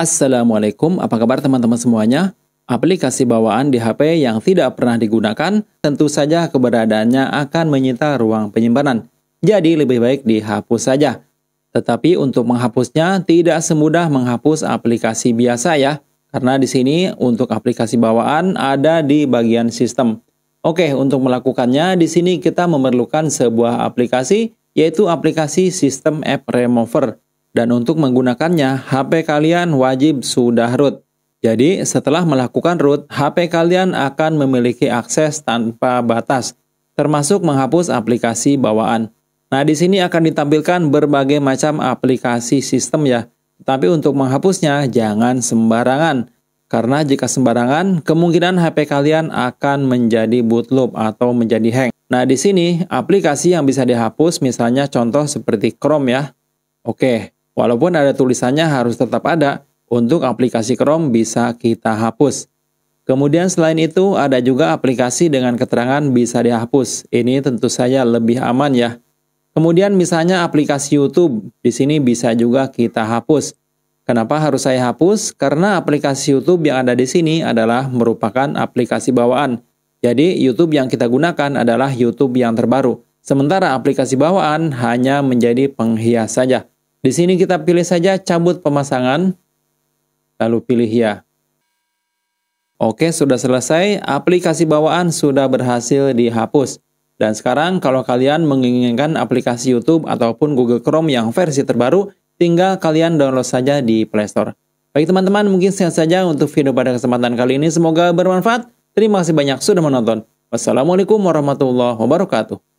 Assalamualaikum, apa kabar teman-teman semuanya? Aplikasi bawaan di HP yang tidak pernah digunakan, tentu saja keberadaannya akan menyita ruang penyimpanan. Jadi lebih baik dihapus saja. Tetapi untuk menghapusnya tidak semudah menghapus aplikasi biasa ya, karena di sini untuk aplikasi bawaan ada di bagian sistem. Oke, untuk melakukannya di sini kita memerlukan sebuah aplikasi yaitu aplikasi sistem app remover. Dan untuk menggunakannya, HP kalian wajib sudah root. Jadi, setelah melakukan root, HP kalian akan memiliki akses tanpa batas, termasuk menghapus aplikasi bawaan. Nah, di sini akan ditampilkan berbagai macam aplikasi sistem ya. Tapi untuk menghapusnya, jangan sembarangan. Karena jika sembarangan, kemungkinan HP kalian akan menjadi bootloop atau menjadi hang. Nah, di sini aplikasi yang bisa dihapus misalnya contoh seperti Chrome ya. Oke, Walaupun ada tulisannya harus tetap ada, untuk aplikasi Chrome bisa kita hapus. Kemudian selain itu ada juga aplikasi dengan keterangan bisa dihapus. Ini tentu saja lebih aman ya. Kemudian misalnya aplikasi YouTube, di sini bisa juga kita hapus. Kenapa harus saya hapus? Karena aplikasi YouTube yang ada di sini adalah merupakan aplikasi bawaan. Jadi YouTube yang kita gunakan adalah YouTube yang terbaru. Sementara aplikasi bawaan hanya menjadi penghias saja. Di sini kita pilih saja cabut pemasangan, lalu pilih ya. Oke, sudah selesai. Aplikasi bawaan sudah berhasil dihapus. Dan sekarang kalau kalian menginginkan aplikasi YouTube ataupun Google Chrome yang versi terbaru, tinggal kalian download saja di Play Store. Baik teman-teman, mungkin sekian saja untuk video pada kesempatan kali ini. Semoga bermanfaat. Terima kasih banyak sudah menonton. Wassalamualaikum warahmatullahi wabarakatuh.